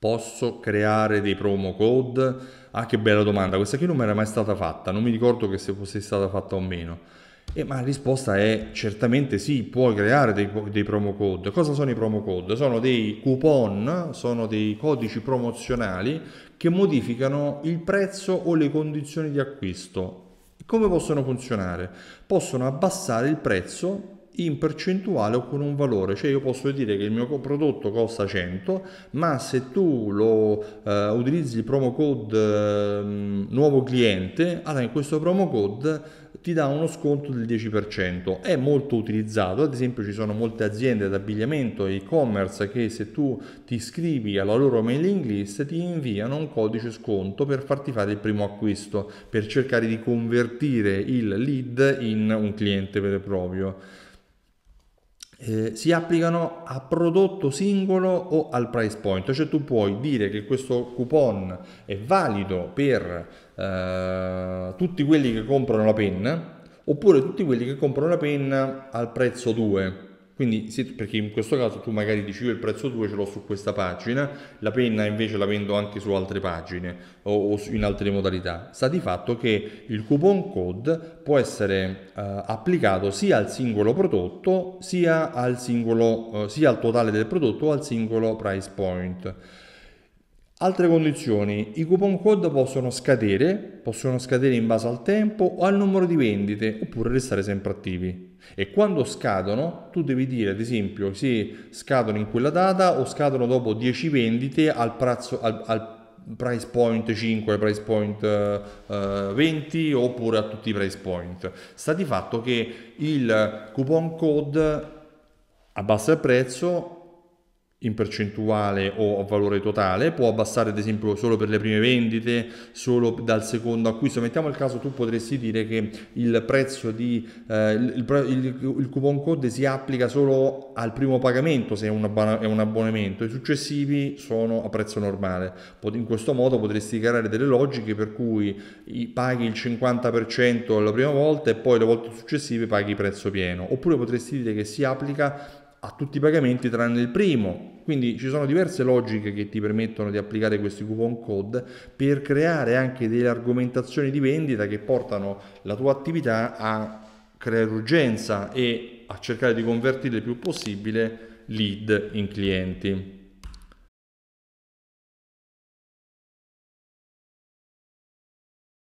Posso creare dei promo code? Ah, che bella domanda, questa qui non mi era mai stata fatta, non mi ricordo che se fosse stata fatta o meno. E, eh, ma la risposta è certamente sì, puoi creare dei, dei promo code. Cosa sono i promo code? Sono dei coupon, sono dei codici promozionali che modificano il prezzo o le condizioni di acquisto. Come possono funzionare? Possono abbassare il prezzo in percentuale o con un valore, cioè io posso dire che il mio prodotto costa 100, ma se tu lo eh, utilizzi il promo code eh, nuovo cliente, allora in questo promo code ti dà uno sconto del 10%. È molto utilizzato, ad esempio ci sono molte aziende d'abbigliamento e e-commerce che se tu ti iscrivi alla loro mailing list ti inviano un codice sconto per farti fare il primo acquisto, per cercare di convertire il lead in un cliente vero e proprio eh, si applicano a prodotto singolo o al price point, cioè tu puoi dire che questo coupon è valido per eh, tutti quelli che comprano la penna oppure tutti quelli che comprano la penna al prezzo 2 quindi, se, perché in questo caso tu magari dici io il prezzo 2 ce l'ho su questa pagina, la penna invece la vendo anche su altre pagine o, o in altre modalità. Sta di fatto che il coupon code può essere eh, applicato sia al singolo prodotto, sia al, singolo, eh, sia al totale del prodotto o al singolo price point. Altre condizioni, i coupon code possono scadere, possono scadere in base al tempo o al numero di vendite oppure restare sempre attivi. E quando scadono, tu devi dire ad esempio se scadono in quella data o scadono dopo 10 vendite al, prezzo, al, al price point 5, price point eh, 20 oppure a tutti i price point. Sta di fatto che il coupon code abbassa il prezzo in percentuale o a valore totale, può abbassare ad esempio solo per le prime vendite, solo dal secondo acquisto. Mettiamo il caso tu potresti dire che il prezzo di eh, il, il, il, coupon code si applica solo al primo pagamento se è un, abbon- è un abbonamento, i successivi sono a prezzo normale. In questo modo potresti creare delle logiche per cui paghi il 50% la prima volta e poi le volte successive paghi prezzo pieno, oppure potresti dire che si applica a tutti i pagamenti tranne il primo quindi ci sono diverse logiche che ti permettono di applicare questi coupon code per creare anche delle argomentazioni di vendita che portano la tua attività a creare urgenza e a cercare di convertire il più possibile lead in clienti.